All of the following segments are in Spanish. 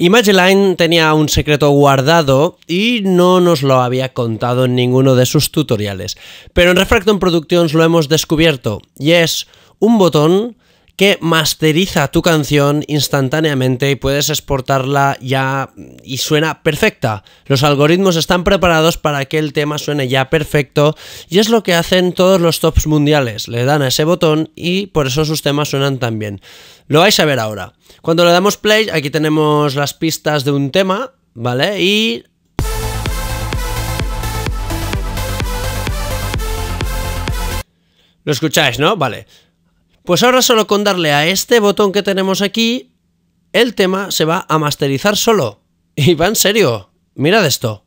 Imageline tenía un secreto guardado y no nos lo había contado en ninguno de sus tutoriales, pero en Refracton Productions lo hemos descubierto y es un botón que masteriza tu canción instantáneamente y puedes exportarla ya y suena perfecta. Los algoritmos están preparados para que el tema suene ya perfecto y es lo que hacen todos los tops mundiales. Le dan a ese botón y por eso sus temas suenan tan bien. Lo vais a ver ahora. Cuando le damos play, aquí tenemos las pistas de un tema, ¿vale? Y Lo escucháis, ¿no? Vale. Pues ahora solo con darle a este botón que tenemos aquí, el tema se va a masterizar solo. Y va en serio. Mirad esto.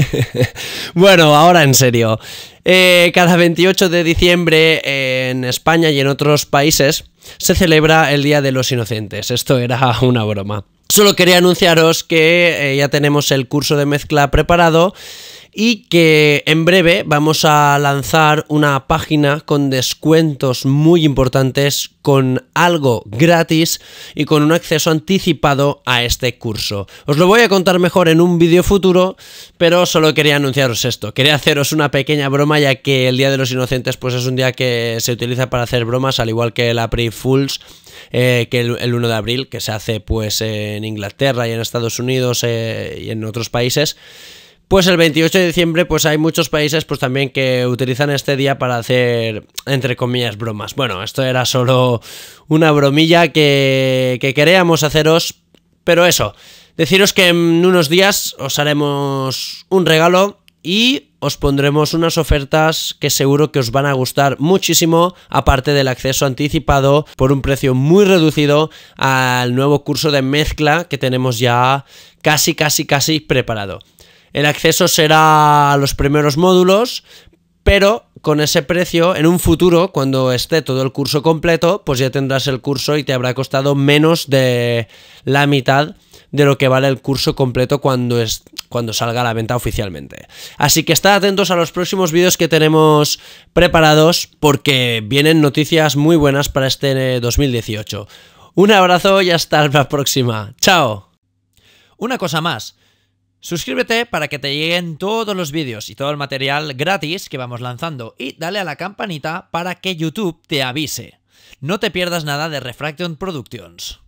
bueno, ahora en serio. Eh, cada 28 de diciembre en España y en otros países se celebra el Día de los Inocentes. Esto era una broma. Solo quería anunciaros que eh, ya tenemos el curso de mezcla preparado y que en breve vamos a lanzar una página con descuentos muy importantes, con algo gratis y con un acceso anticipado a este curso. Os lo voy a contar mejor en un vídeo futuro, pero solo quería anunciaros esto. Quería haceros una pequeña broma ya que el Día de los Inocentes pues es un día que se utiliza para hacer bromas, al igual que el April Fools, eh, que el, 1 de abril, que se hace pues en Inglaterra y en Estados Unidos eh, y en otros países. Pues el 28 de diciembre, pues hay muchos países pues también que utilizan este día para hacer, entre comillas, bromas. Bueno, esto era solo una bromilla que, que queríamos haceros, pero eso, deciros que en unos días os haremos un regalo y os pondremos unas ofertas que seguro que os van a gustar muchísimo, aparte del acceso anticipado por un precio muy reducido al nuevo curso de mezcla que tenemos ya casi, casi, casi preparado. El acceso será a los primeros módulos, pero con ese precio, en un futuro, cuando esté todo el curso completo, pues ya tendrás el curso y te habrá costado menos de la mitad de lo que vale el curso completo cuando, es, cuando salga a la venta oficialmente. Así que estad atentos a los próximos vídeos que tenemos preparados porque vienen noticias muy buenas para este 2018. Un abrazo y hasta la próxima. Chao. Una cosa más. Suscríbete para que te lleguen todos los vídeos y todo el material gratis que vamos lanzando y dale a la campanita para que YouTube te avise. No te pierdas nada de Refraction Productions.